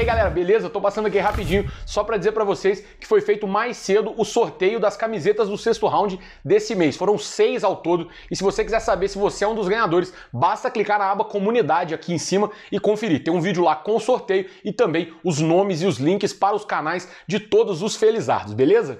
aí, galera, beleza? tô passando aqui rapidinho só para dizer para vocês que foi feito mais cedo o sorteio das camisetas do sexto round desse mês. Foram seis ao todo. E se você quiser saber se você é um dos ganhadores, basta clicar na aba comunidade aqui em cima e conferir. Tem um vídeo lá com o sorteio e também os nomes e os links para os canais de todos os felizardos, beleza?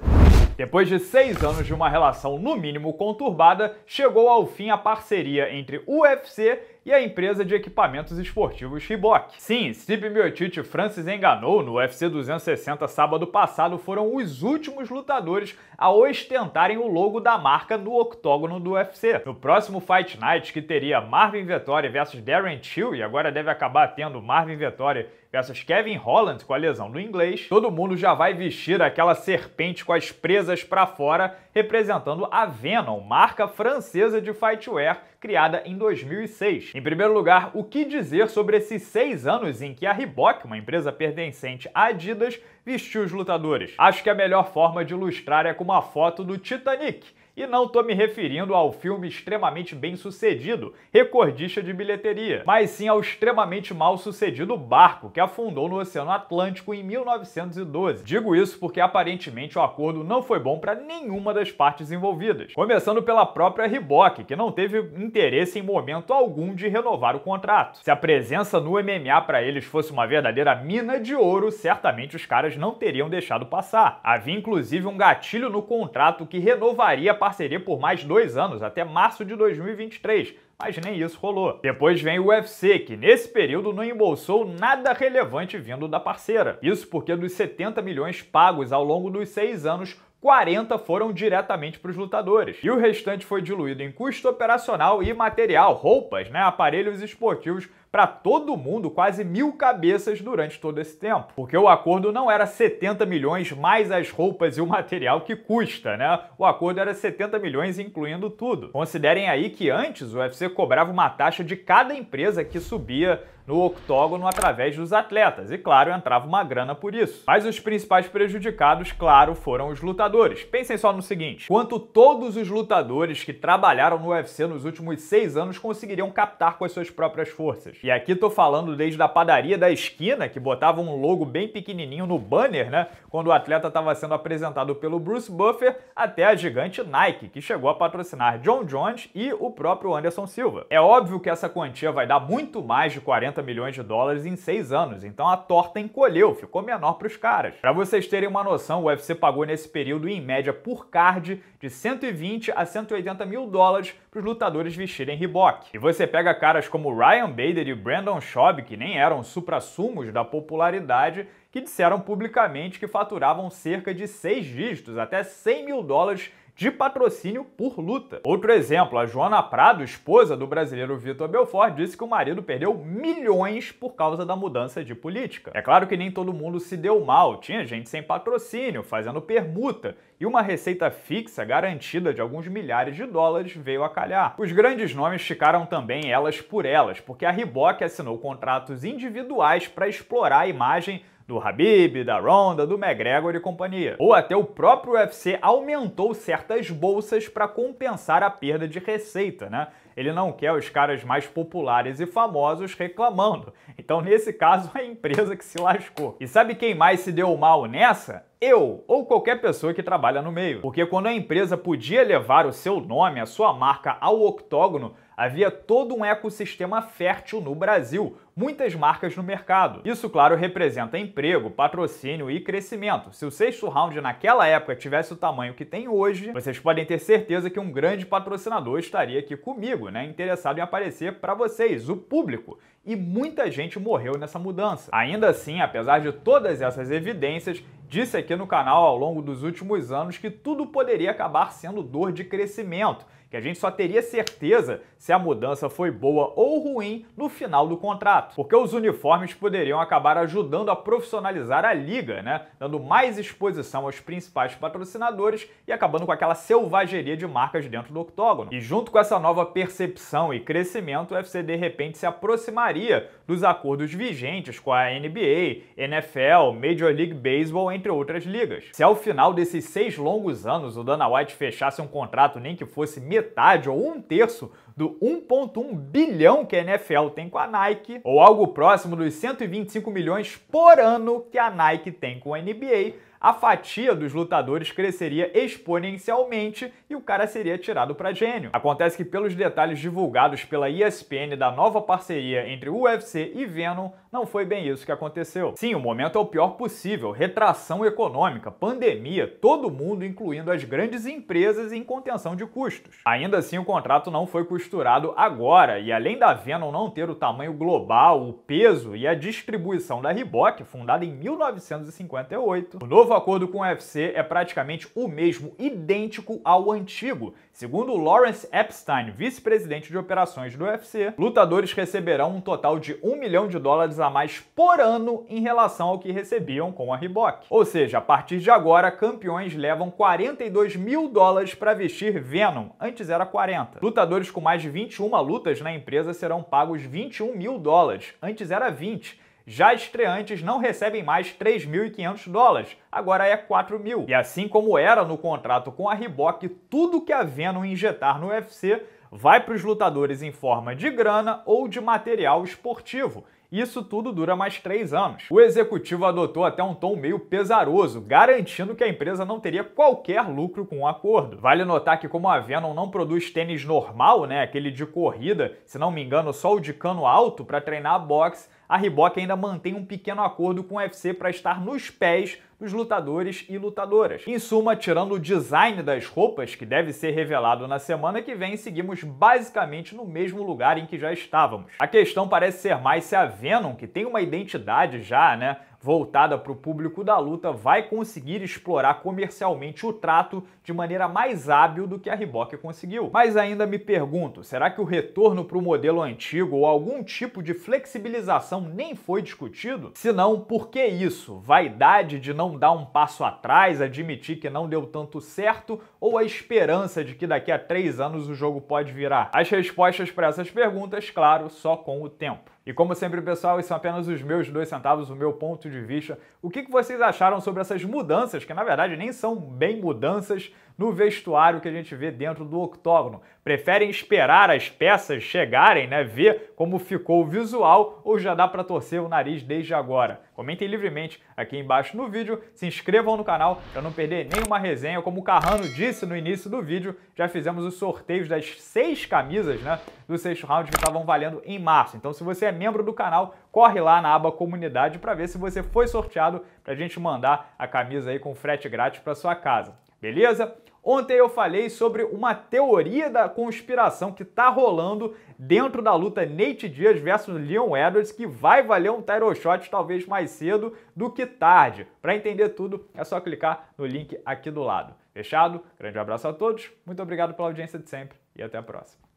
Depois de seis anos de uma relação no mínimo conturbada, chegou ao fim a parceria entre UFC e a empresa de equipamentos esportivos Reebok. Sim, Steve Miocic e Francis Enganou no UFC 260 sábado passado foram os últimos lutadores a ostentarem o logo da marca no octógono do UFC. No próximo Fight Night, que teria Marvin Vettori versus Darren Till e agora deve acabar tendo Marvin Vettori versus Kevin Holland com a lesão no inglês, todo mundo já vai vestir aquela serpente com as presas para fora representando a Venom, marca francesa de fightwear criada em 2006. Em primeiro lugar, o que dizer sobre esses seis anos em que a Reebok, uma empresa pertencente à Adidas, vestiu os lutadores? Acho que a melhor forma de ilustrar é com uma foto do Titanic, e não tô me referindo ao filme extremamente bem sucedido, recordista de bilheteria, mas sim ao extremamente mal sucedido Barco, que afundou no Oceano Atlântico em 1912. Digo isso porque aparentemente o acordo não foi bom para nenhuma das partes envolvidas. Começando pela própria Reebok, que não teve interesse em momento algum de renovar o contrato. Se a presença no MMA para eles fosse uma verdadeira mina de ouro, certamente os caras não teriam deixado passar. Havia inclusive um gatilho no contrato que renovaria a parceria por mais dois anos, até março de 2023, mas nem isso rolou. Depois vem o UFC, que nesse período não embolsou nada relevante vindo da parceira. Isso porque dos 70 milhões pagos ao longo dos seis anos, 40 foram diretamente para os lutadores. E o restante foi diluído em custo operacional e material, roupas, né, aparelhos esportivos para todo mundo, quase mil cabeças durante todo esse tempo. Porque o acordo não era 70 milhões mais as roupas e o material que custa, né? O acordo era 70 milhões incluindo tudo. Considerem aí que antes o UFC cobrava uma taxa de cada empresa que subia no octógono através dos atletas, e claro, entrava uma grana por isso. Mas os principais prejudicados, claro, foram os lutadores. Pensem só no seguinte: quanto todos os lutadores que trabalharam no UFC nos últimos seis anos conseguiriam captar com as suas próprias forças. E aqui tô falando desde a padaria da esquina, que botava um logo bem pequenininho no banner, né? Quando o atleta estava sendo apresentado pelo Bruce Buffer, até a gigante Nike, que chegou a patrocinar John Jones e o próprio Anderson Silva. É óbvio que essa quantia vai dar muito mais de 40 milhões de dólares em seis anos, então a torta encolheu, ficou menor para os caras. Para vocês terem uma noção, o UFC pagou nesse período, em média por card, de 120 a 180 mil dólares para os lutadores vestirem riboque. E você pega caras como Ryan Bader e Brandon Schaub, que nem eram supra-sumos da popularidade, que disseram publicamente que faturavam cerca de seis dígitos, até 100 mil dólares de patrocínio por luta. Outro exemplo, a Joana Prado, esposa do brasileiro Vitor Belfort, disse que o marido perdeu milhões por causa da mudança de política. É claro que nem todo mundo se deu mal, tinha gente sem patrocínio, fazendo permuta, e uma receita fixa garantida de alguns milhares de dólares veio a calhar. Os grandes nomes ficaram também elas por elas, porque a Riboc assinou contratos individuais para explorar a imagem do Habib, da Ronda, do McGregor e companhia. Ou até o próprio UFC aumentou certas bolsas para compensar a perda de receita, né? Ele não quer os caras mais populares e famosos reclamando. Então, nesse caso, é a empresa que se lascou. E sabe quem mais se deu mal nessa? eu ou qualquer pessoa que trabalha no meio. Porque quando a empresa podia levar o seu nome, a sua marca ao octógono, havia todo um ecossistema fértil no Brasil, muitas marcas no mercado. Isso, claro, representa emprego, patrocínio e crescimento. Se o sexto round naquela época tivesse o tamanho que tem hoje, vocês podem ter certeza que um grande patrocinador estaria aqui comigo, né, interessado em aparecer para vocês, o público. E muita gente morreu nessa mudança. Ainda assim, apesar de todas essas evidências, Disse aqui no canal ao longo dos últimos anos que tudo poderia acabar sendo dor de crescimento, que a gente só teria certeza se a mudança foi boa ou ruim no final do contrato, porque os uniformes poderiam acabar ajudando a profissionalizar a liga, né? Dando mais exposição aos principais patrocinadores e acabando com aquela selvageria de marcas dentro do octógono. E junto com essa nova percepção e crescimento, o UFC de repente se aproximaria dos acordos vigentes com a NBA, NFL, Major League Baseball, entre outras ligas. Se ao final desses seis longos anos o Dana White fechasse um contrato nem que fosse metade ou um terço do 1,1 bilhão que a NFL tem com a Nike, ou algo próximo dos 125 milhões por ano que a Nike tem com a NBA, a fatia dos lutadores cresceria exponencialmente e o cara seria tirado para gênio. Acontece que pelos detalhes divulgados pela ESPN da nova parceria entre UFC e Venom, não foi bem isso que aconteceu. Sim, o momento é o pior possível, retração econômica, pandemia, todo mundo, incluindo as grandes empresas, em contenção de custos. Ainda assim, o contrato não foi costurado agora, e além da Venom não ter o tamanho global, o peso e a distribuição da Reebok, fundada em 1958, o novo novo acordo com o UFC é praticamente o mesmo, idêntico ao antigo. Segundo Lawrence Epstein, vice-presidente de operações do UFC, lutadores receberão um total de um milhão de dólares a mais por ano em relação ao que recebiam com a Reebok. Ou seja, a partir de agora, campeões levam 42 mil dólares para vestir Venom, antes era 40. Lutadores com mais de 21 lutas na empresa serão pagos 21 mil dólares, antes era 20 já estreantes não recebem mais 3.500 dólares, agora é 4.000. E assim como era no contrato com a Reebok, tudo que a Venom injetar no UFC vai para os lutadores em forma de grana ou de material esportivo. Isso tudo dura mais três anos. O executivo adotou até um tom meio pesaroso, garantindo que a empresa não teria qualquer lucro com o acordo. Vale notar que como a Venom não produz tênis normal, né, aquele de corrida, se não me engano só o de cano alto para treinar a boxe, a Reebok ainda mantém um pequeno acordo com o UFC para estar nos pés os lutadores e lutadoras. Em suma, tirando o design das roupas, que deve ser revelado na semana que vem, seguimos basicamente no mesmo lugar em que já estávamos. A questão parece ser mais se a Venom, que tem uma identidade já, né? voltada para o público da luta vai conseguir explorar comercialmente o trato de maneira mais hábil do que a Reebok conseguiu. Mas ainda me pergunto, será que o retorno para o modelo antigo ou algum tipo de flexibilização nem foi discutido? Se não, por que isso? Vaidade de não dar um passo atrás, admitir que não deu tanto certo ou a esperança de que daqui a três anos o jogo pode virar? As respostas para essas perguntas, claro, só com o tempo. E como sempre, pessoal, esses são apenas os meus dois centavos, o meu ponto de vista. O que vocês acharam sobre essas mudanças, que na verdade nem são bem mudanças, no vestuário que a gente vê dentro do octógono. Preferem esperar as peças chegarem, né, ver como ficou o visual ou já dá para torcer o nariz desde agora? Comentem livremente aqui embaixo no vídeo, se inscrevam no canal para não perder nenhuma resenha. Como o Carrano disse no início do vídeo, já fizemos os sorteios das seis camisas, né, do sexto round que estavam valendo em março. Então, se você é membro do canal, corre lá na aba comunidade para ver se você foi sorteado para a gente mandar a camisa aí com frete grátis para sua casa. Beleza? Ontem eu falei sobre uma teoria da conspiração que está rolando dentro da luta Nate Diaz versus Leon Edwards, que vai valer um title shot talvez mais cedo do que tarde. Para entender tudo, é só clicar no link aqui do lado. Fechado? Grande abraço a todos, muito obrigado pela audiência de sempre e até a próxima.